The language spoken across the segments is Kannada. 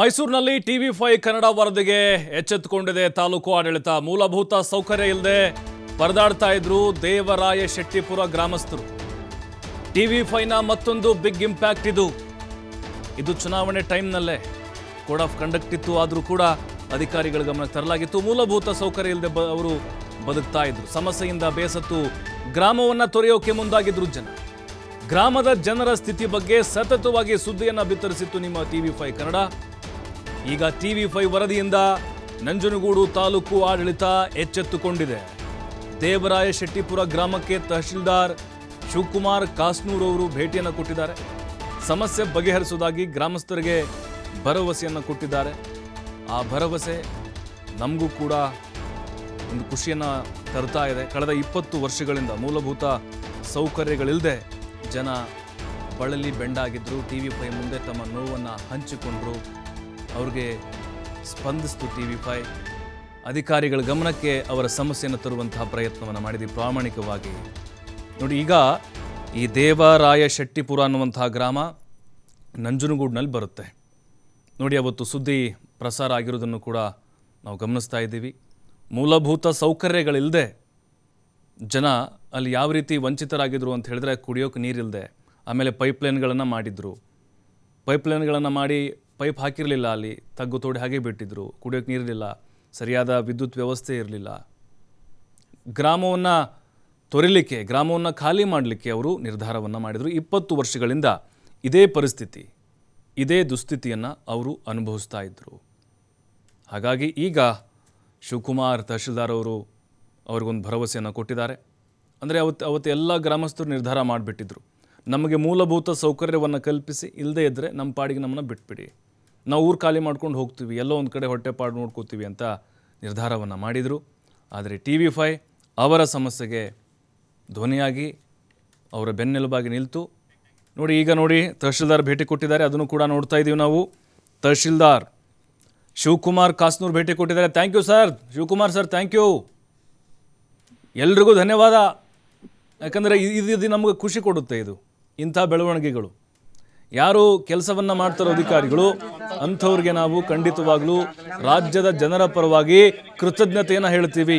ಮೈಸೂರಿನಲ್ಲಿ ಟಿವಿ ಫೈ ಕನ್ನಡ ವರದಿಗೆ ಎಚ್ಚೆತ್ತುಕೊಂಡಿದೆ ತಾಲೂಕು ಆಡಳಿತ ಮೂಲಭೂತ ಸೌಕರ್ಯ ಇಲ್ಲದೆ ಪರದಾಡ್ತಾ ಇದ್ರು ದೇವರಾಯ ಶೆಟ್ಟಿಪುರ ಗ್ರಾಮಸ್ಥರು ಟಿವಿ ಫೈನ ಮತ್ತೊಂದು ಬಿಗ್ ಇಂಪ್ಯಾಕ್ಟ್ ಇದು ಇದು ಚುನಾವಣೆ ಟೈಮ್ನಲ್ಲೇ ಕೋಡ್ ಆಫ್ ಕಂಡಕ್ಟ್ ಇತ್ತು ಆದರೂ ಕೂಡ ಅಧಿಕಾರಿಗಳ ಗಮನಕ್ಕೆ ತರಲಾಗಿತ್ತು ಮೂಲಭೂತ ಸೌಕರ್ಯ ಇಲ್ಲದೆ ಬ ಅವರು ಬದುಕ್ತಾ ಇದ್ರು ಸಮಸ್ಯೆಯಿಂದ ಬೇಸತ್ತು ಗ್ರಾಮವನ್ನು ತೊರೆಯೋಕೆ ಮುಂದಾಗಿದ್ರು ಜನ ಗ್ರಾಮದ ಜನರ ಸ್ಥಿತಿ ಬಗ್ಗೆ ಸತತವಾಗಿ ಸುದ್ದಿಯನ್ನು ಬಿತ್ತರಿಸಿತ್ತು ನಿಮ್ಮ ಟಿವಿ ಫೈ ಕನ್ನಡ ಈಗ ಟಿವಿ ಫೈವ್ ವರದಿಯಿಂದ ನಂಜನಗೂಡು ತಾಲೂಕು ಆಡಳಿತ ಎಚ್ಚೆತ್ತುಕೊಂಡಿದೆ ದೇವರಾಯ ಶೆಟ್ಟಿಪುರ ಗ್ರಾಮಕ್ಕೆ ತಹಶೀಲ್ದಾರ್ ಶಿವಕುಮಾರ್ ಕಾಸ್ನೂರ್ ಅವರು ಭೇಟಿಯನ್ನು ಕೊಟ್ಟಿದ್ದಾರೆ ಸಮಸ್ಯೆ ಬಗೆಹರಿಸುವುದಾಗಿ ಗ್ರಾಮಸ್ಥರಿಗೆ ಭರವಸೆಯನ್ನು ಕೊಟ್ಟಿದ್ದಾರೆ ಆ ಭರವಸೆ ನಮಗೂ ಕೂಡ ಒಂದು ಖುಷಿಯನ್ನು ತರ್ತಾ ಇದೆ ಕಳೆದ ಇಪ್ಪತ್ತು ವರ್ಷಗಳಿಂದ ಮೂಲಭೂತ ಸೌಕರ್ಯಗಳಿಲ್ಲದೆ ಜನ ಬಳಲಿ ಬೆಂಡಾಗಿದ್ದರು ಟಿ ವಿ ಫೈ ಮುಂದೆ ತಮ್ಮ ನೋವನ್ನು ಹಂಚಿಕೊಂಡರು ಅವ್ರಿಗೆ ಸ್ಪಂದಿಸ್ತು ಟಿ ವಿ ಫೈ ಅಧಿಕಾರಿಗಳ ಗಮನಕ್ಕೆ ಅವರ ಸಮಸ್ಯೆಯನ್ನು ತರುವಂತಹ ಪ್ರಯತ್ನವನ್ನು ಮಾಡಿದೆ ಪ್ರಾಮಾಣಿಕವಾಗಿ ನೋಡಿ ಈಗ ಈ ದೇವರಾಯ ಶೆಟ್ಟಿಪುರ ಅನ್ನುವಂತಹ ಗ್ರಾಮ ನಂಜನಗೂಡಿನಲ್ಲಿ ಬರುತ್ತೆ ನೋಡಿ ಅವತ್ತು ಸುದ್ದಿ ಪ್ರಸಾರ ಆಗಿರೋದನ್ನು ಕೂಡ ನಾವು ಗಮನಿಸ್ತಾ ಇದ್ದೀವಿ ಮೂಲಭೂತ ಸೌಕರ್ಯಗಳಿಲ್ಲದೆ ಜನ ಅಲ್ಲಿ ಯಾವ ರೀತಿ ವಂಚಿತರಾಗಿದ್ದರು ಅಂತ ಹೇಳಿದ್ರೆ ಕುಡಿಯೋಕೆ ನೀರಿಲ್ಲದೆ ಆಮೇಲೆ ಪೈಪ್ಲೈನ್ಗಳನ್ನು ಮಾಡಿದರು ಪೈಪ್ಲೈನ್ಗಳನ್ನು ಮಾಡಿ ಪೈಪ್ ಹಾಕಿರಲಿಲ್ಲ ಅಲ್ಲಿ ತಗ್ಗು ತೋಡಿ ಹಾಗೆ ಬಿಟ್ಟಿದ್ದರು ಕುಡಿಯೋಕ್ಕೆ ನೀರಲಿಲ್ಲ ಸರಿಯಾದ ವಿದ್ಯುತ್ ವ್ಯವಸ್ಥೆ ಇರಲಿಲ್ಲ ಗ್ರಾಮವನ್ನು ತೊರಿಲಿಕ್ಕೆ ಗ್ರಾಮವನ್ನು ಖಾಲಿ ಮಾಡಲಿಕ್ಕೆ ಅವರು ನಿರ್ಧಾರವನ್ನು ಮಾಡಿದರು ಇಪ್ಪತ್ತು ವರ್ಷಗಳಿಂದ ಇದೇ ಪರಿಸ್ಥಿತಿ ಇದೇ ದುಸ್ಥಿತಿಯನ್ನು ಅವರು ಅನುಭವಿಸ್ತಾ ಇದ್ದರು ಹಾಗಾಗಿ ಈಗ ಶಿವಕುಮಾರ್ ತಹಶೀಲ್ದಾರ್ ಅವರು ಅವ್ರಿಗೊಂದು ಭರವಸೆಯನ್ನು ಕೊಟ್ಟಿದ್ದಾರೆ ಅಂದರೆ ಅವತ್ತು ಅವತ್ತು ಎಲ್ಲ ಗ್ರಾಮಸ್ಥರು ನಿರ್ಧಾರ ಮಾಡಿಬಿಟ್ಟಿದ್ರು ನಮಗೆ ಮೂಲಭೂತ ಸೌಕರ್ಯವನ್ನು ಕಲ್ಪಿಸಿ ಇಲ್ಲದೇ ಇದ್ದರೆ ನಮ್ಮ ಪಾಡಿಗೆ ನಮ್ಮನ್ನು ಬಿಟ್ಬಿಡಿ ನಾವು ಊರು ಖಾಲಿ ಮಾಡ್ಕೊಂಡು ಹೋಗ್ತೀವಿ ಎಲ್ಲೋ ಒಂದು ಕಡೆ ಹೊಟ್ಟೆಪಾಡು ನೋಡ್ಕೋತೀವಿ ಅಂತ ನಿರ್ಧಾರವನ್ನು ಮಾಡಿದರು ಆದರೆ ಟಿ ವಿ ಫೈ ಅವರ ಸಮಸ್ಯೆಗೆ ಧ್ವನಿಯಾಗಿ ಅವರ ಬೆನ್ನೆಲುಬಾಗಿ ನಿಲ್ತು ನೋಡಿ ಈಗ ನೋಡಿ ತಹಶೀಲ್ದಾರ್ ಭೇಟಿ ಕೊಟ್ಟಿದ್ದಾರೆ ಅದನ್ನು ಕೂಡ ನೋಡ್ತಾ ಇದ್ದೀವಿ ನಾವು ತಹಶೀಲ್ದಾರ್ ಶಿವಕುಮಾರ್ ಕಾಸ್ನೂರು ಭೇಟಿ ಕೊಟ್ಟಿದ್ದಾರೆ thank you sir Shivakumar sir thank you ಎಲ್ರಿಗೂ ಧನ್ಯವಾದ ಯಾಕಂದರೆ ಇದು ನಮಗೆ ಖುಷಿ ಕೊಡುತ್ತೆ ಇದು ಇಂಥ ಬೆಳವಣಿಗೆಗಳು ಯಾರು ಕೆಲಸವನ್ನು ಮಾಡ್ತಾರೋ ಅಧಿಕಾರಿಗಳು ಅಂಥವ್ರಿಗೆ ನಾವು ಖಂಡಿತವಾಗಲೂ ರಾಜ್ಯದ ಜನರ ಪರವಾಗಿ ಕೃತಜ್ಞತೆಯನ್ನು ಹೇಳ್ತೀವಿ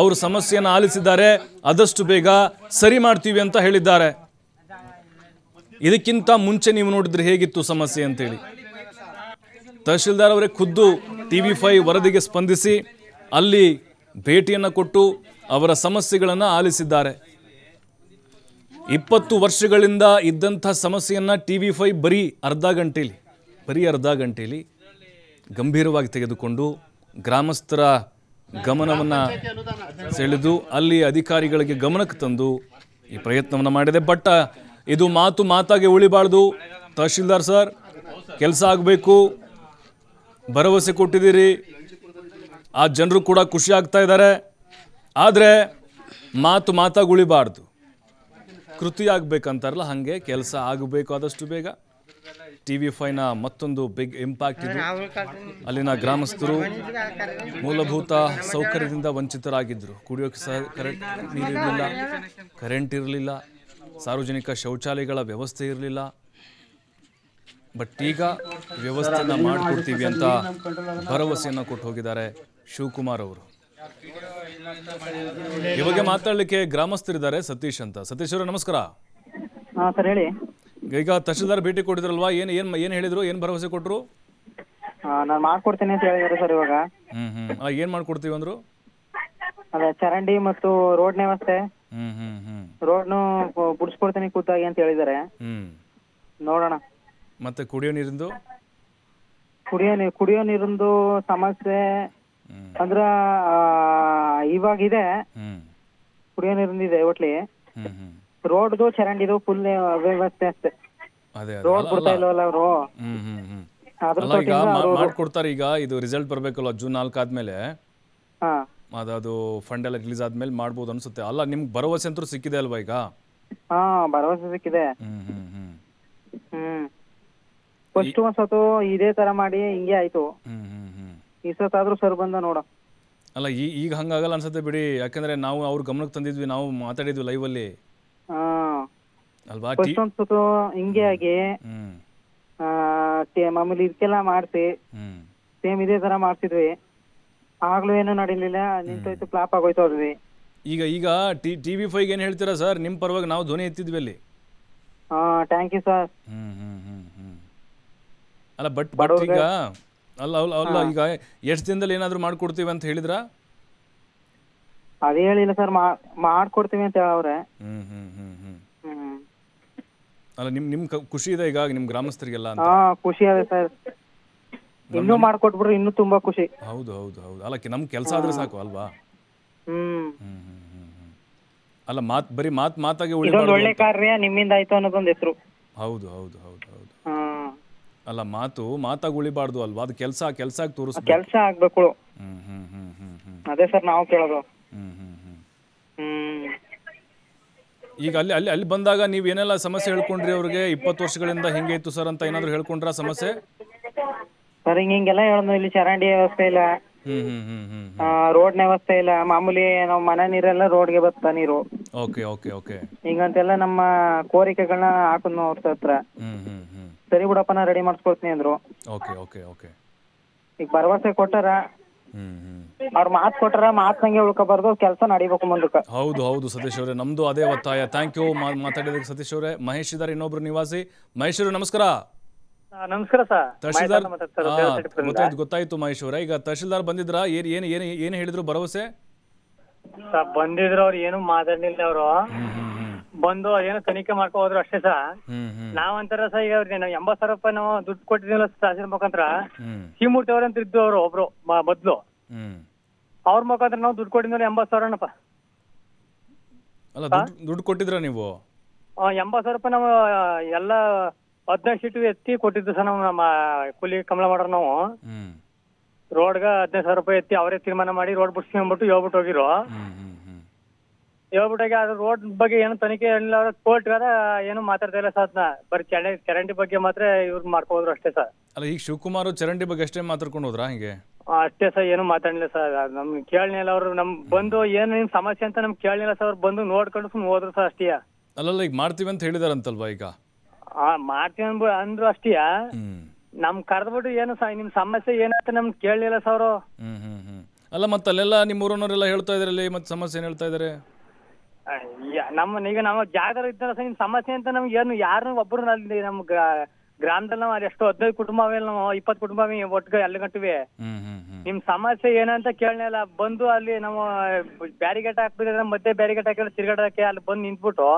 ಅವರು ಸಮಸ್ಯೆಯನ್ನು ಆಲಿಸಿದ್ದಾರೆ ಆದಷ್ಟು ಬೇಗ ಸರಿ ಮಾಡ್ತೀವಿ ಅಂತ ಹೇಳಿದ್ದಾರೆ ಇದಕ್ಕಿಂತ ಮುಂಚೆ ನೀವು ನೋಡಿದ್ರೆ ಹೇಗಿತ್ತು ಸಮಸ್ಯೆ ಅಂತೇಳಿ ತಹಶೀಲ್ದಾರ್ ಅವರೇ ಖುದ್ದು ಟಿ ವಿ ಫೈ ವರದಿಗೆ ಸ್ಪಂದಿಸಿ ಅಲ್ಲಿ ಭೇಟಿಯನ್ನು ಕೊಟ್ಟು ಅವರ ಸಮಸ್ಯೆಗಳನ್ನು ಆಲಿಸಿದ್ದಾರೆ ಇಪ್ಪತ್ತು ವರ್ಷಗಳಿಂದ ಇದ್ದಂಥ ಸಮಸ್ಯೆಯನ್ನು ಟಿ ವಿ ಫೈ ಬರೀ ಅರ್ಧ ಗಂಟೇಲಿ ಬರೀ ಅರ್ಧ ಗಂಟೇಲಿ ಗಂಭೀರವಾಗಿ ತೆಗೆದುಕೊಂಡು ಗ್ರಾಮಸ್ಥರ ಗಮನವನ್ನು ಸೆಳೆದು ಅಲ್ಲಿ ಅಧಿಕಾರಿಗಳಿಗೆ ಗಮನಕ್ಕೆ ತಂದು ಈ ಪ್ರಯತ್ನವನ್ನು ಮಾಡಿದೆ ಬಟ್ ಇದು ಮಾತು ಮಾತಾಗೆ ಉಳಿಬಾರ್ದು ತಹಶೀಲ್ದಾರ್ ಸರ್ ಕೆಲಸ ಆಗಬೇಕು ಭರವಸೆ ಕೊಟ್ಟಿದ್ದೀರಿ ಆ ಜನರು ಕೂಡ ಖುಷಿ ಆಗ್ತಾ ಇದ್ದಾರೆ ಆದರೆ ಮಾತು ಮಾತಾಗಿ ಉಳಿಬಾರ್ದು ಕೃತಿಯಾಗಬೇಕಂತಾರಲ್ಲ ಹಾಗೆ ಕೆಲಸ ಆಗಬೇಕು ಆದಷ್ಟು ಬೇಗ ಟಿ ವಿ ಫೈನ ಮತ್ತೊಂದು ಬಿಗ್ ಇಂಪ್ಯಾಕ್ಟ್ ಇದು ಅಲ್ಲಿನ ಗ್ರಾಮಸ್ಥರು ಮೂಲಭೂತ ಸೌಕರ್ಯದಿಂದ ವಂಚಿತರಾಗಿದ್ದರು ಕುಡಿಯೋಕೆ ಸಹ ಕರೆಂಟ್ ನೀರಿರಲಿಲ್ಲ ಕರೆಂಟ್ ಇರಲಿಲ್ಲ ಸಾರ್ವಜನಿಕ ಶೌಚಾಲಯಗಳ ವ್ಯವಸ್ಥೆ ಇರಲಿಲ್ಲ ಬಟ್ ಈಗ ವ್ಯವಸ್ಥೆನ ಮಾಡಿಕೊಡ್ತೀವಿ ಅಂತ ಭರವಸೆಯನ್ನು ಕೊಟ್ಟು ಹೋಗಿದ್ದಾರೆ ಶಿವಕುಮಾರ್ ಅವರು ಈ ಬಗ್ಗೆ ಮಾತಾಡ್ಲಿಕ್ಕೆ ಗ್ರಾಮಸ್ಥರಿದ್ದಾರೆ ಸತೀಶ್ ಅಂತ ಸತೀಶ್ ಅವರು ನಮಸ್ಕಾರ ಆ ಸರ್ ಹೇಳಿ ಈಗ ತಹಶೀಲ್ದಾರ್ ಭೇಟಿ ಕೊಟ್ಟಿದ್ರಲ್ವಾ ಏನ್ ಏನ್ ಏನ್ ಹೇಳಿದ್ರು ಏನ್ ಭರವಸೆ ಕೊಟ್ರು ನಾನು ಮಾಡ್ಕೊಡ್ತೇನೆ ಅಂತ ಹೇಳಿದ್ರು ಸರ್ ಇವಾಗ ಹ್ಮ್ ಹ್ಮ್ ಏನ್ ಮಾಡ್ಕೊಡ್ತೀವಿ ಅಂದ್ರು ಅದೇ ಚರಂಡಿ ಮತ್ತು ರೋಡ್ ವ್ಯವಸ್ಥೆ ಹ್ಮ್ ಹ್ಮ್ ಹ್ಮ್ ರೋಡ್ನು ಬಿಡಿಸ್ಕೊಡ್ತೀನಿ ಕೂತಾಗಿ ಅಂತ ಹೇಳಿದಾರೆ ಹ್ಮ್ ನೋಡೋಣ ಮತ್ತೆ ಕುಡಿಯೋ ನೀರಿಂದು ಕುಡಿಯೋ ನೀರು ಕುಡಿಯೋ ನೀರಿಂದು ಸಮಸ್ಯೆ ಅಂದ್ರ ಇದೆ ಕುಡಿಯೋ ನೀರಿಂದಿದೆ ಒಟ್ಲಿ ರೋಡ್ದು ಚರಂಡಿದು ಫುಲ್ ವ್ಯವಸ್ಥೆ ಅಷ್ಟೇ ರೋಡ್ ಕೊಡ್ತಾ ಇಲ್ಲವಲ್ಲ ಅವರು ಈಗ ಮಾಡ್ಕೊಡ್ತಾರೆ ಈಗ ಇದು ರಿಸಲ್ಟ್ ಬರಬೇಕಲ್ಲ ಜೂನ್ ನಾಲ್ಕು ಆದ್ಮೇಲೆ ಅದು ಫಂಡ್ ಎಲ್ಲ ರಿಲೀಸ್ ಆದ್ಮೇಲೆ ಮಾಡ್ಬೋದು ಅನ್ಸುತ್ತೆ ಅಲ್ಲ ನಿಮ್ಗೆ ಭರವಸೆ ಅಂತೂ ಸಿಕ್ಕಿದೆ ಅಲ್ವಾ ಈಗ ಹಾ ಭರವಸೆ ಸಿಕ್ಕಿದೆ ಫಸ್ಟ್ ಒಂದ್ಸತು ಇದೇ ತರ ಮಾಡಿ ಹಿಂಗೆ ಆಯ್ತು ಹ್ಮ್ ಈ ಸತ್ತಾದ್ರೂ ಸರ್ ಬಂದ ನೋಡ ಅಲ್ಲ ಈ ಈಗ ಹಂಗಾಗಲ್ಲ ಅನ್ಸುತ್ತೆ ಬಿಡಿ ಯಾಕಂದ್ರೆ ನಾವು ಅವ್ರ ಗಮನಕ್ಕೆ ತಂದಿದ್ವಿ ನಾವು ಮಾತಾಡಿದ್ವಿ ಲೈವ್ ಅಲ್ಲಿ ಅಲ್ವಾ ಫಸ್ಟ್ ಒಂದ್ ಸುತ್ತು ಹಿಂಗೆ ಆಗಿ ಮಾಮೂಲಿ ಇದಕ್ಕೆಲ್ಲ ಮಾಡ್ಸಿ ಸೇಮ್ ಇದೇ ತರ ಮಾಡ್ತಿದ್ವಿ ಆಗ್ಲೂ ಏನು ನಡೀಲಿಲ್ಲ ನಿಂತೋಯ್ತು ಫ್ಲಾಪ್ ಆಗೋಯ್ತು ಅದ್ವಿ ಈಗ ಈಗ ಟಿ ಟಿವಿ ಫೈವ್ ಏನ್ ಹೇಳ್ತೀರಾ ಸರ್ ನಿಮ್ ಪರವಾಗಿ ನಾವು ಧ್ವನಿ ಎತ್ತಿದ್ವಿ ಅಲ್ಲಿ ಹಾ ಥ್ಯಾಂಕ್ ಯು ಸರ್ ಅಲ್ಲ ಬಟ್ ಬಟ್ ಈಗ ಅಲ್ಲ ಅಲ್ಲ ಅಲ್ಲ ಈಗ ಎಷ್ಟು ದಿನದಲ್ಲಿ ಏನಾದರೂ ಮಾಡ್ಕೊಡ್ತೀವಿ ಅಂತ ಹೇಳಿದ್ರ ಅದೇ ಹೇಳಿಲ್ಲ ಸರ್ ಮಾಡ್ಕೊಡ್ತೀವಿ ಅಂತ ಹೇಳವ್ರೆ ಅಲ್ಲ ನಿಮ್ ನಿಮ್ ಖುಷಿ ಇದೆ ಈಗ ನಿಮ್ ಗ್ರಾಮಸ್ಥರಿಗೆಲ್ಲ ಅಂತ ಖುಷಿ ಇದೆ ಸರ್ ಇನ್ನೂ ಮಾಡ್ಕೊಟ್ಬಿಟ್ರೆ ಇನ್ನು ತುಂಬಾ ಖುಷಿ ಹೌದು ಹೌದು ಹೌದು ಅಲ್ಲ ನಮ್ ಕೆಲಸ ಆದ್ರೆ ಸಾಕು ಅಲ್ವಾ ಅಲ್ಲ ಮಾತ್ ಬರೀ ಮಾತ್ ಮಾತಾಗಿ ಒಳ್ಳೆ ಕಾರ್ಯ ನಿಮ್ಮಿಂದ ಆಯ್ತು ಅನ್ನೋದೊಂದು ಹೆಸರು ಹೌದು ಹೌದು ಹೌದು ಹೌದು ಅಲ್ಲ ಮಾತು ಮಾತಾಗ ಉಳಿಬಾರ್ದು ಅಲ್ವಾ ಅದು ಕೆಲಸ ಕೆಲಸ ತೋರಿಸ್ಬೇಕು ಕೆಲಸ ಆಗ್ಬೇಕು ಹ್ಮ್ ಹ್ಮ್ ಅದೇ ಸರ್ ನಾವು ಕೇಳೋದು ಈಗ ಅಲ್ಲಿ ಅಲ್ಲಿ ಅಲ್ಲಿ ಬಂದಾಗ ನೀವು ಏನೆಲ್ಲ ಸಮಸ್ಯೆ ಹೇಳ್ಕೊಂಡ್ರಿ ಅವ್ರಿಗೆ ಇಪ್ಪತ್ತು ವರ್ಷಗಳಿಂದ ಹಿಂಗೆ ಇತ್ತು ಸರ್ ಅಂತ ಏನಾದ್ರು ಹೇಳ್ಕೊಂಡ್ರ ಸಮಸ್ಯೆ ಸರ್ ಹಿಂಗ ಹಿಂಗೆಲ್ಲ ಹೇಳೋದು ಇಲ್ಲಿ ಚರಂಡಿ ವ್ಯವಸ್ಥೆ ಇಲ್ಲ ರೋಡ್ ಹ್ಮ್ ವ್ಯವಸ್ಥೆ ಇಲ್ಲ ಮಾಮೂಲಿ ನಾವು ಮನೆ ನೀರೆಲ್ಲ ರೋಡ್ ಗೆ ಬರ್ತಾ ನೀರು ಓಕೆ ನಮ್ಮ ಕೋರಿಕೆಗಳನ್ನ ಹಾಕೊಂಡು ಅವ್ರ ಹತ್ರ ಹ್ಮ್ ಸರಿ ಬಿಡಪ್ಪ ರೆಡಿ ಮಾಡಿಸ್ಕೊಳ್ತೀನಿ ಅಂದ್ರು ಓಕೆ ಓಕೆ ಓಕೆ ಈಗ ಭರವಸೆ ಕೊಟ್ಟಾರ ಅವ್ರ ಮಾತ್ ಕೊಟ್ಟಾರ ನಂಗೆ ಉಳ್ಕೋಬಾರ್ದು ಕೆಲಸ ನಡಿಬೇಕು ಮುಂದಕ್ಕೆ ಹೌದು ಹೌದು ಸತೀಶ್ ಅವರೇ ನಮ್ದು ಅದೇ ಒತ್ತಾಯ ಥ್ಯಾಂಕ್ ಯು ಮಾತಾಡಿದಕ್ಕೆ ಸತೀಶ್ ಅವರೇ ಮಹೇಶ್ ಇದ್ದಾರೆ ಇನ್ನೊಬ್ರು ನಿವಾಸಿ ಮಹೇಶ್ ಅವರು ನಮಸ್ಕಾರ ನಮಸ್ಕಾರ ತಹಶೀಲ್ದಾರ್ ಗೊತ್ತಾಯ್ತು ಮಹೇಶ್ ಅವರ ಈಗ ತಹಶೀಲ್ದಾರ್ ಬಂದಿದ್ರ ಏನ್ ಏನ್ ಏನ್ ಹೇಳಿದ್ರು ಭರವಸೆ ಬಂದಿದ್ರು ಅವ್ರು ಏನು ಮಾತಾಡಲಿಲ್ಲ ಅವರು ಬಂದು ಏನೋ ತನಿಖೆ ಮಾಡ್ಕೊ ಹೋದ್ರು ಅಷ್ಟೇ ಸಹ ನಾವಂತಾರ ಸಹ ಈಗ ಅವ್ರಿಗೆ ಎಂಬತ್ ಸಾವಿರ ರೂಪಾಯಿ ನಾವು ದುಡ್ಡು ಕೊಟ್ಟಿದ್ವಲ್ಲ ತಹಸೀಲ್ ಮುಖಾಂತರ ಶಿವಮೂರ್ತಿ ಅಂತ ಇದ್ದು ಅವರು ಒಬ್ರು ಮೊದ್ಲು ಅವ್ರ ಮುಖಾಂತರ ನಾವು ದುಡ್ಡು ಕೊಟ್ಟಿದ್ಮೇಲೆ ಎಂಬತ್ ಅಣ್ಣಪ್ಪ ದುಡ್ಡು ಕೊಟ್ಟಿದ್ರ ನೀವು ಎಂಬತ್ ಸಾವಿರ ರೂಪಾಯಿ ನಾವು ಎಲ್ಲ ಹದಿನೈದು ಸೀಟು ಎತ್ತಿ ಕೊಟ್ಟಿದ್ದು ಸಹ ನಾವು ನಮ್ಮ ಕೂಲಿ ಕಮಲ ಮಾಡ್ರ ನಾವು ರೋಡ್ಗ ಹದಿನೈದು ಸಾವಿರ ರೂಪಾಯಿ ಎತ್ತಿ ಅವರೇ ತೀರ್ಮಾನ ಮಾಡಿ ರೋಡ್ ಬಿಡ್ಸ್ಕೊಂಡ್ಬಿಟ್ಟು ಹೋಗ್ಬಿಟ್ಟು ಹೋಗಿರೋ ಹೇಳ್ಬಿಟ್ಟಾಗೆ ಅದ್ರ ರೋಡ್ ಬಗ್ಗೆ ಏನು ತನಿಖೆ ಇಲ್ಲ ಕೋರ್ಟ್ ಏನು ಮಾತಾಡ್ತಾ ಇಲ್ಲ ಸರ್ ಬರೀ ಚರಂಡಿ ಚರಂಡಿ ಬಗ್ಗೆ ಮಾತ್ರ ಇವ್ರು ಮಾಡ್ಕೋದ್ರು ಅಷ್ಟೇ ಸರ್ ಅಲ್ಲ ಈಗ ಶಿವಕುಮಾರ್ ಚರಂಡಿ ಬಗ್ಗೆ ಅಷ್ಟೇ ಮಾತಾಡ್ಕೊಂಡು ಹೋದ್ರಾ ಹಿಂಗೆ ಅಷ್ಟೇ ಸರ್ ಏನು ಮಾತಾಡ್ಲಿಲ್ಲ ಸರ್ ನಮ್ಗೆ ಕೇಳಲಿಲ್ಲ ಅವ್ರು ನಮ್ ಬಂದು ಏನು ನಿಮ್ ಸಮಸ್ಯೆ ಅಂತ ನಮ್ಗೆ ಕೇಳಲಿಲ್ಲ ಸರ್ ಅವ್ರು ಬಂದು ನೋಡ್ಕೊಂಡು ಸುಮ್ಮನೆ ಹೋದ್ರು ಸರ್ ಅಷ್ಟೇ ಅಲ್ಲಲ್ಲ ಈಗ ಮಾಡ್ತೀವಿ ಅಂತ ಹೇಳಿದಾರಂತಲ್ವಾ ಈಗ ಆ ಮಾಡ್ತೀವಿ ಅನ್ಬು ಅಂದ್ರು ಅಷ್ಟೇ ನಮ್ ಕರೆದ್ಬಿಟ್ಟು ಏನು ಸರ್ ನಿಮ್ ಸಮಸ್ಯೆ ಏನಂತ ನಮ್ಗೆ ಕೇಳಲಿಲ್ಲ ಸರ್ ಹ್ಮ್ ಹ್ಮ್ ಅಲ್ಲ ಮತ್ತೆ ಅಲ್ಲೆಲ್ಲ ನಿಮ್ಮ ಊರನ್ನೋರೆಲ್ಲ ಹೇಳ್ತಾ ಇದ್ರಲ್ಲಿ ಮತ್ತೆ ಸಮಸ್ಯೆ ಏನು ಹೇಳ್ತಾ ಇದಾರೆ ನಮ್ಮ ಈಗ ನಾವು ಸರ್ ಇದ್ದ ಸಮಸ್ಯೆ ಅಂತ ನಮ್ಗೆ ಏನು ಯಾರು ಒಬ್ರು ಅಲ್ಲಿ ನಮ್ ಗ್ರಾಮದಲ್ಲಿ ನಾವು ಎಷ್ಟು ಹದಿನೈದು ಕುಟುಂಬವೇ ನಾವು ಇಪ್ಪತ್ತು ಕುಟುಂಬವೇ ಒಟ್ಟಿಗೆ ಅಲ್ಲಿ ಗಂಟುವೆ ನಿಮ್ ಸಮಸ್ಯೆ ಏನಂತ ಕೇಳಲಿಲ್ಲ ಬಂದು ಅಲ್ಲಿ ನಾವು ಬ್ಯಾರಿಗೇಟ್ ಹಾಕ್ಬಿಟ್ಟಿದ್ರೆ ಮತ್ತೆ ಬ್ಯಾರಿಗೇಟ್ ಹಾಕಿದ್ರೆ ತಿರ್ಗಾಡಕ್ಕೆ ಅಲ್ಲಿ ಬಂದು ನಿಂತ್ಬಿಟ್ಟು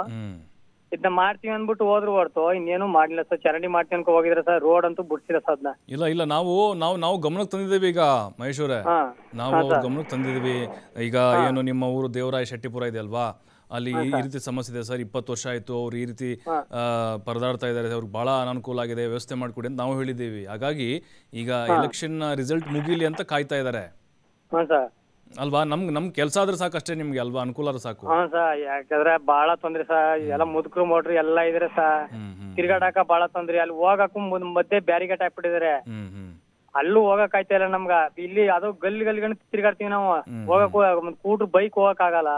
ಇದನ್ನ ಮಾಡ್ತೀವಿ ಅಂದ್ಬಿಟ್ಟು ಹೋದ್ರು ಹೊರತು ಇನ್ನೇನು ಮಾಡ್ಲಿಲ್ಲ ಸರ್ ಚರಂಡಿ ಮಾಡ್ತೀವಿ ಅನ್ಕೊ ಹೋಗಿದ್ರೆ ಸರ್ ರೋಡ್ ಅಂತೂ ಬಿಡ್ಸಿಲ್ಲ ಸರ್ ಅದನ್ನ ಇಲ್ಲ ಇಲ್ಲ ನಾವು ನಾವು ನಾವು ಗಮನಕ್ಕೆ ತಂದಿದ್ದೀವಿ ಈಗ ಮಹೇಶ್ವರ ನಾವು ಗಮನಕ್ಕೆ ತಂದಿದ್ದೀವಿ ಈಗ ಏನು ನಿಮ್ಮ ಊರು ದೇವರಾಯ ಶೆಟ್ಟಿಪುರ ಇದೆ ಅಲ್ವಾ ಅಲ್ಲಿ ಈ ರೀತಿ ಸಮಸ್ಯೆ ಇದೆ ಸರ್ ಇಪ್ಪತ್ತು ವರ್ಷ ಆಯಿತು ಅವ್ರು ಈ ರೀತಿ ಪರದಾಡ್ತಾ ಇದ್ದಾರೆ ಅವ್ರಿಗೆ ಭಾಳ ಅನಾನುಕೂಲ ಆಗಿದೆ ವ್ಯವಸ್ಥೆ ಮಾಡಿಕೊಡಿ ಅಂತ ನಾವು ಹೇಳಿದ್ದೀವಿ ಹಾಗಾಗಿ ಈಗ ಎಲೆಕ್ಷನ್ ರಿಸಲ್ಟ್ ಮುಗಿಲಿ ಅಂತ ಕಾಯ್ತಾ ಇದ್ದಾರೆ ಅಲ್ವಾ ನಮ್ಗೆ ನಮ್ಗೆ ಕೆಲಸ ಆದ್ರೆ ಸಾಕು ಅಷ್ಟೇ ನಿಮ್ಗೆ ಅಲ್ವಾ ಅನುಕೂಲ ಸಾಕು ಯಾಕಂದ್ರೆ ಬಾಳ ತೊಂದ್ರೆ ಸಾ ಎಲ್ಲ ಮುದುಕರು ಮೋಡ್ರಿ ಎಲ್ಲ ಇದ್ರೆ ಸಾ ತಿರ್ಗಾಡಾಕ ಬಹಳ ತೊಂದ್ರೆ ಅಲ್ಲಿ ಹೋಗಕ್ಕೂ ಮಧ್ಯೆ ಬ್ಯಾರಿಗೇಟ್ ಹಾಕ್ಬಿಟ್ಟಿದಾರೆ ಅಲ್ಲೂ ಹೋಗಕ್ ಆಯ್ತಾ ಇಲ್ಲ ನಮ್ಗ ಇಲ್ಲಿ ಅದು ಗಲ್ಲಿ ಗಣ ತಿರ್ಗಾಡ್ತೀವಿ ನಾವು ಹೋಗಕ್ ಬೈಕ್ ಹೋಗಕ್ ಆಗಲ್ಲ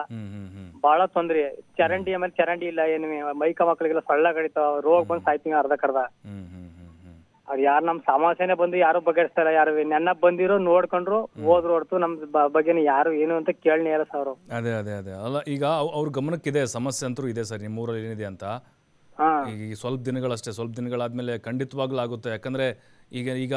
ಬಹಳ ತೊಂದ್ರೆ ಚರಂಡಿ ಆಮೇಲೆ ಚರಂಡಿ ಇಲ್ಲ ಏನು ಮೈಕ ಮಕ್ಕಳಿಗೆಲ್ಲ ಸೊಳ್ಳೆ ಕಡಿತಾವ ರೋಗ ಬಂದ್ ಅರ್ಧ ಕರ್ದ ಅದ್ ಯಾರು ನಮ್ ಸಮಸ್ಯೆನೆ ಬಂದು ಯಾರು ಬಗೆಹರಿಸ್ತಾರ ಯಾರು ನೆನ್ನ ಬಂದಿರೋ ನೋಡ್ಕೊಂಡ್ರು ಹೋದ್ರು ಹೊರತು ನಮ್ ಬಗ್ಗೆ ಯಾರು ಏನು ಅಂತ ಕೇಳಿ ಇಲ್ಲ ಅದೇ ಅದೇ ಅದೇ ಅಲ್ಲ ಈಗ ಅವ್ರ ಗಮನಕ್ಕಿದೆ ಸಮಸ್ಯೆ ಅಂತೂ ಇದೆ ಸರ್ ನಿಮ್ಮ ಊರಲ್ಲಿ ಏನಿದೆ ಅಂತ ಈಗ ಸ್ವಲ್ಪ ದಿನಗಳಷ್ಟೇ ಸ್ವಲ್ಪ ದಿನಗಳಾದ್ಮೇಲೆ ಖಂಡಿತವಾಗ್ಲೂ ಆಗುತ್ತೆ ಯಾಕಂದ್ರೆ ಈಗ ಈಗ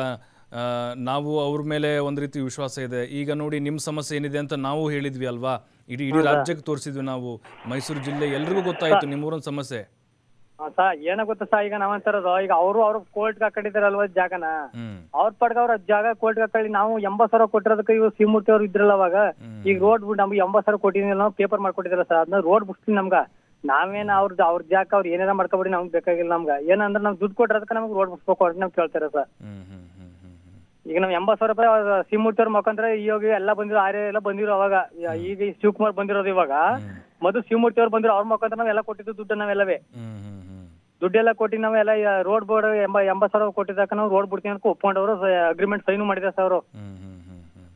ನಾವು ಅವ್ರ ಮೇಲೆ ಒಂದು ರೀತಿ ವಿಶ್ವಾಸ ಇದೆ ಈಗ ನೋಡಿ ನಿಮ್ಮ ಸಮಸ್ಯೆ ಏನಿದೆ ಅಂತ ನಾವು ಹೇಳಿದ್ವಿ ಅಲ್ವಾ ಇಡೀ ಇಡೀ ರಾಜ್ಯಕ್ಕೆ ತೋರಿಸಿದ್ವಿ ನಾವು ಮೈಸೂರು ಜಿಲ್ಲೆ ಎಲ್ರಿಗೂ ಗೊತ್ತಾಯ್ತು ನಿಮ್ಮೂರೊಂದು ಸಮಸ್ಯೆ ಸಾ ಏನ ಗೊತ್ತಾ ಸಾ ಈಗ ನಾವಂತಾರದು ಈಗ ಅವರು ಅವ್ರ ಕೋರ್ಟ್ ಹಾಕೊಂಡಿದಾರಲ್ವಾ ಜಾಗನ ಅವ್ರ ಪಡ್ಗ ಜಾಗ ಕೋರ್ಟ್ ಹಾಕೊಳ್ಳಿ ನಾವು ಎಂಬತ್ ಸಾವಿರ ಕೊಟ್ಟಿರೋದಕ್ಕೆ ಇವ್ ಸಿಮೂರ್ತಿ ಅವ್ರು ಇದ್ರಲ್ಲ ಅವಾಗ ಈಗ ರೋಡ್ ನಮ್ಗೆ ಎಂಬತ್ ಸಾವಿರ ಕೊಟ್ಟಿದ್ದಿಲ್ಲ ಪೇಪರ್ ಮಾಡ್ಕೊಟ್ಟಿದ್ರಲ್ಲ ಸರ್ ಅದನ್ನ ರೋಡ್ ಬಿಡ್ಸ್ತೀನಿ ನಮ್ಗ ನಾವೇನ ಅವ್ರ ಅವ್ರ ಜಾಗ ಅವ್ರು ಏನೇನ ಮಾಡ್ಕೊಬಿಡಿ ನಮ್ಗೆ ಬೇಕಾಗಿಲ್ಲ ನಮ್ಗ ಏನಂದ್ರೆ ನಮ್ಗೆ ದುಡ್ಡು ಕೊಟ್ಟಿರೋದಕ್ಕೆ ನಮ್ಗೆ ರೋಡ್ ಬಿಡ್ಸ್ಬೇಕು ಅಂತ ನಾವು ಕೇಳ್ತಾರೆ ಸರ್ ಈಗ ನಮ್ ಎಂಬತ್ ಸಾವಿರ ರೂಪಾಯಿ ಅವ್ರ ಮುಖಾಂತರ ಹೋಗಿ ಎಲ್ಲ ಬಂದಿರೋ ಆರ್ಯ ಎಲ್ಲ ಬಂದಿರೋ ಅವಾಗ ಈಗ ಈ ಶಿವಕುಮಾರ್ ಬಂದಿರೋದು ಇವಾಗ ಮೊದಲು ಶಿವಮೂರ್ತಿ ಅವ್ರು ಬಂದಿರೋ ಅವ್ರ ಮುಖಾಂತರ ನಾವೆಲ್ಲ ಕೊಟ್ಟಿದ್ದು ದುಡ್ಡು ನಾವೆಲ್ಲವೇ ದುಡ್ಡೆಲ್ಲ ಕೊಟ್ಟು ನಾವೆಲ್ಲ ರೋಡ್ ಬೋರ್ಡ್ ಎಂಬ ಎಂಬತ್ ಸಾವಿರ ಕೊಟ್ಟಿದ್ದಾಕ ನಾವು ರೋಡ್ ಬಿಡ್ತೀವಿ ಅಂತ ಒಪ್ಕೊಂಡವ್ರು ಅಗ್ರಿಮೆಂಟ್ ಸೈನ್ ಮಾಡಿದ ಸರ್ ಅವರು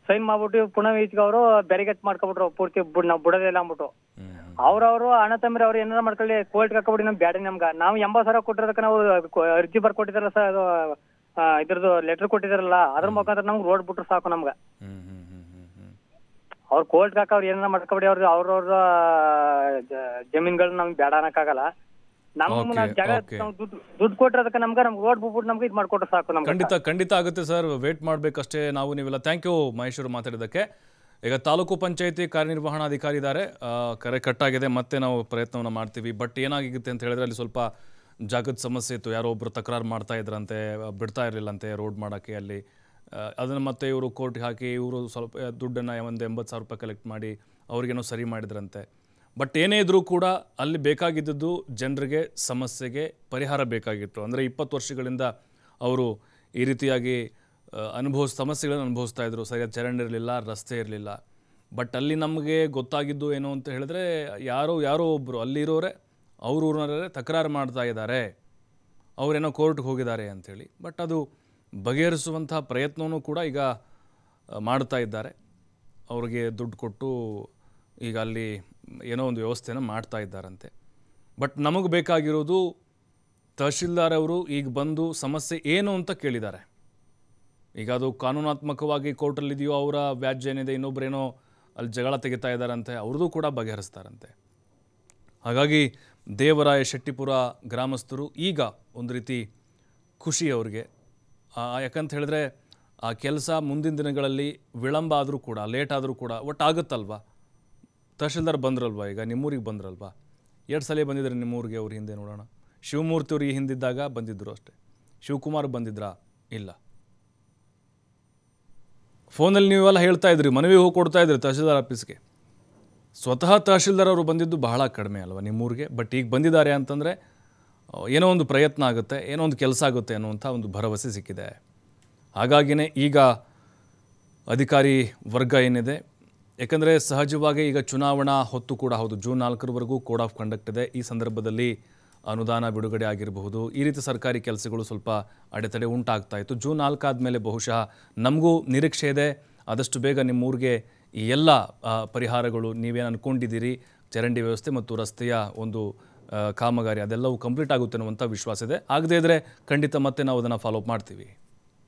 ಸೈನ್ ಮಾಡ್ಬಿಟ್ಟು ಪುನಃ ಈಚೆಗೆ ಅವರು ಬ್ಯಾರಿಗೇಟ್ ಮಾಡ್ಕೊಬಿಟ್ರು ಪೂರ್ತಿ ನಾವು ಇಲ್ಲ ಅಂದ್ಬಿಟ್ಟು ಅವ್ರವರು ಹಣ ತಮ್ಮ ಅವ್ರು ಏನಾರ ಮಾಡ್ಕೊಳ್ಳಿ ಕೋರ್ಟ್ ಹಾಕೊಬಿಡಿ ನಮ್ ಬ್ಯಾಡ ನಮ್ಗ ನಾವು ಎಂಬತ್ ಸಾವಿರ ಕೊಟ್ಟಿರೋದಕ್ಕೆ ನಾವು ಅರ್ಜಿ ಬರ್ಕೊಟ್ಟಿದಾರಲ್ಲ ಸರ್ ಅದು ಇದ್ರದ್ದು ಲೆಟರ್ ಕೊಟ್ಟಿದಾರಲ್ಲ ಅದ್ರ ಮುಖಾಂತರ ನಮ್ಗೆ ರೋಡ್ ಬಿಟ್ರು ಸಾಕು ನಮ್ಗ ಅವ್ರ ಕೋರ್ಟ್ ಹಾಕ ಅವ್ರ ಏನಾರ ಮಾಡ್ಕೊಬೇಡಿ ಅವ್ರ ಅವ್ರವ್ರ ಜಮೀನ್ಗಳು ನಮ್ಗೆ ಬೇಡ ಅನ್ನಕ್ಕಾಗಲ್ಲ ಜಾಗ ದುಡ್ಡು ರೋಡ್ ಇದು ಸಾಕು ನಮ್ಗೆ ಖಂಡಿತ ಖಂಡಿತ ಆಗುತ್ತೆ ಸರ್ ವೇಟ್ ಮಾಡ್ಬೇಕಷ್ಟೇ ನಾವು ನೀವೆಲ್ಲ ಥ್ಯಾಂಕ್ ಯು ಮಹೇಶ್ವರ್ ಮಾತಾಡಿದಕ್ಕೆ ಈಗ ತಾಲೂಕು ಪಂಚಾಯಿತಿ ಕಾರ್ಯನಿರ್ವಹಣಾಧಿಕಾರಿ ಇದ್ದಾರೆ ಕರೆ ಕಟ್ ಆಗಿದೆ ಮತ್ತೆ ನಾವು ಪ್ರಯತ್ನವನ್ನು ಮಾಡ್ತೀವಿ ಬಟ್ ಏನಾಗಿರುತ್ತೆ ಅಂತ ಹೇಳಿದ್ರೆ ಅಲ್ಲಿ ಸ್ವಲ್ಪ ಜಾಗದ ಸಮಸ್ಯೆ ಇತ್ತು ಯಾರೋ ಒಬ್ಬರು ತಕರಾರು ಮಾಡ್ತಾ ಇದ್ರಂತೆ ಬಿಡ್ತಾ ಇರಲಿಲ್ಲಂತೆ ರೋಡ್ ಮಾಡೋಕ್ಕೆ ಅಲ್ಲಿ ಅದನ್ನು ಮತ್ತೆ ಇವರು ಕೋರ್ಟ್ಗೆ ಹಾಕಿ ಇವರು ಸ್ವಲ್ಪ ದುಡ್ಡನ್ನು ಒಂದು ಎಂಬತ್ತು ಸಾವಿರ ರೂಪಾಯಿ ಕಲೆಕ್ಟ್ ಮಾಡಿ ಅವ್ರಿಗೇನೋ ಸರಿ ಮಾಡಿದ್ರಂತೆ ಬಟ್ ಏನೇ ಇದ್ದರೂ ಕೂಡ ಅಲ್ಲಿ ಬೇಕಾಗಿದ್ದದ್ದು ಜನರಿಗೆ ಸಮಸ್ಯೆಗೆ ಪರಿಹಾರ ಬೇಕಾಗಿತ್ತು ಅಂದರೆ ಇಪ್ಪತ್ತು ವರ್ಷಗಳಿಂದ ಅವರು ಈ ರೀತಿಯಾಗಿ ಅನುಭವ ಸಮಸ್ಯೆಗಳನ್ನು ಅನುಭವಿಸ್ತಾ ಇದ್ದರು ಸರಿಯಾದ ಚರಂಡಿ ಇರಲಿಲ್ಲ ರಸ್ತೆ ಇರಲಿಲ್ಲ ಬಟ್ ಅಲ್ಲಿ ನಮಗೆ ಗೊತ್ತಾಗಿದ್ದು ಏನು ಅಂತ ಹೇಳಿದ್ರೆ ಯಾರೋ ಯಾರೋ ಒಬ್ಬರು ಅಲ್ಲಿರೋರೆ ಅವರೂರಲ್ಲೇ ತಕರಾರು ಮಾಡ್ತಾ ಇದ್ದಾರೆ ಅವರೇನೋ ಕೋರ್ಟ್ಗೆ ಹೋಗಿದ್ದಾರೆ ಅಂಥೇಳಿ ಬಟ್ ಅದು ಬಗೆಹರಿಸುವಂಥ ಪ್ರಯತ್ನವೂ ಕೂಡ ಈಗ ಮಾಡ್ತಾ ಇದ್ದಾರೆ ಅವ್ರಿಗೆ ದುಡ್ಡು ಕೊಟ್ಟು ಈಗ ಅಲ್ಲಿ ಏನೋ ಒಂದು ವ್ಯವಸ್ಥೆನ ಮಾಡ್ತಾ ಇದ್ದಾರಂತೆ ಬಟ್ ನಮಗೆ ಬೇಕಾಗಿರೋದು ತಹಶೀಲ್ದಾರ್ ಅವರು ಈಗ ಬಂದು ಸಮಸ್ಯೆ ಏನು ಅಂತ ಕೇಳಿದ್ದಾರೆ ಈಗ ಅದು ಕಾನೂನಾತ್ಮಕವಾಗಿ ಕೋರ್ಟಲ್ಲಿದೆಯೋ ಅವರ ವ್ಯಾಜ್ಯ ಏನಿದೆ ಇನ್ನೊಬ್ಬರೇನೋ ಅಲ್ಲಿ ಜಗಳ ತೆಗಿತಾ ಇದ್ದಾರಂತೆ ಅವ್ರದ್ದು ಕೂಡ ಬಗೆಹರಿಸ್ತಾರಂತೆ ಹಾಗಾಗಿ ದೇವರಾಯ ಶೆಟ್ಟಿಪುರ ಗ್ರಾಮಸ್ಥರು ಈಗ ಒಂದು ರೀತಿ ಖುಷಿ ಅವರಿಗೆ ಯಾಕಂತ ಹೇಳಿದ್ರೆ ಆ ಕೆಲಸ ಮುಂದಿನ ದಿನಗಳಲ್ಲಿ ವಿಳಂಬ ಆದರೂ ಕೂಡ ಲೇಟ್ ಆದರೂ ಕೂಡ ಒಟ್ಟಾಗುತ್ತಲ್ವ ತಹಶೀಲ್ದಾರ್ ಬಂದ್ರಲ್ವ ಈಗ ನಿಮ್ಮೂರಿಗೆ ಬಂದ್ರಲ್ವ ಎರಡು ಸಲ ಬಂದಿದ್ರು ನಿಮ್ಮೂರಿಗೆ ಅವ್ರ ಹಿಂದೆ ನೋಡೋಣ ಶಿವಮೂರ್ತಿ ಅವ್ರಿಗೆ ಹಿಂದಿದ್ದಾಗ ಬಂದಿದ್ದರು ಅಷ್ಟೇ ಶಿವಕುಮಾರ್ ಬಂದಿದ್ರಾ ಇಲ್ಲ ಫೋನಲ್ಲಿ ನೀವೆಲ್ಲ ಹೇಳ್ತಾ ಇದ್ರಿ ಮನವಿ ಹೋಗಿ ಕೊಡ್ತಾ ಇದ್ರಿ ತಹಶೀಲ್ದಾರ್ ಆಫೀಸ್ಗೆ ಸ್ವತಃ ತಹಶೀಲ್ದಾರ್ ಅವರು ಬಂದಿದ್ದು ಬಹಳ ಕಡಿಮೆ ಅಲ್ವಾ ನಿಮ್ಮೂರಿಗೆ ಬಟ್ ಈಗ ಬಂದಿದ್ದಾರೆ ಅಂತಂದರೆ ಏನೋ ಒಂದು ಪ್ರಯತ್ನ ಆಗುತ್ತೆ ಏನೋ ಒಂದು ಕೆಲಸ ಆಗುತ್ತೆ ಅನ್ನುವಂಥ ಒಂದು ಭರವಸೆ ಸಿಕ್ಕಿದೆ ಹಾಗಾಗಿನೇ ಈಗ ಅಧಿಕಾರಿ ವರ್ಗ ಏನಿದೆ ಯಾಕಂದರೆ ಸಹಜವಾಗಿ ಈಗ ಚುನಾವಣಾ ಹೊತ್ತು ಕೂಡ ಹೌದು ಜೂನ್ ನಾಲ್ಕರವರೆಗೂ ಕೋಡ್ ಆಫ್ ಕಂಡಕ್ಟ್ ಇದೆ ಈ ಸಂದರ್ಭದಲ್ಲಿ ಅನುದಾನ ಬಿಡುಗಡೆ ಆಗಿರಬಹುದು ಈ ರೀತಿ ಸರ್ಕಾರಿ ಕೆಲಸಗಳು ಸ್ವಲ್ಪ ಅಡೆತಡೆ ಉಂಟಾಗ್ತಾ ಇತ್ತು ಜೂನ್ ನಾಲ್ಕಾದ ಮೇಲೆ ಬಹುಶಃ ನಮಗೂ ನಿರೀಕ್ಷೆ ಇದೆ ಆದಷ್ಟು ಬೇಗ ನಿಮ್ಮೂರಿಗೆ ಈ ಎಲ್ಲ ಪರಿಹಾರಗಳು ನೀವೇನು ಅಂದ್ಕೊಂಡಿದ್ದೀರಿ ಚರಂಡಿ ವ್ಯವಸ್ಥೆ ಮತ್ತು ರಸ್ತೆಯ ಒಂದು ಕಾಮಗಾರಿ ಅದೆಲ್ಲವೂ ಕಂಪ್ಲೀಟ್ ಆಗುತ್ತೆ ಅನ್ನುವಂಥ ವಿಶ್ವಾಸ ಇದೆ ಆಗದೇ ಇದ್ದರೆ ಖಂಡಿತ ಮತ್ತೆ ನಾವು ಅದನ್ನು ಫಾಲೋಅಪ್ ಮಾಡ್ತೀವಿ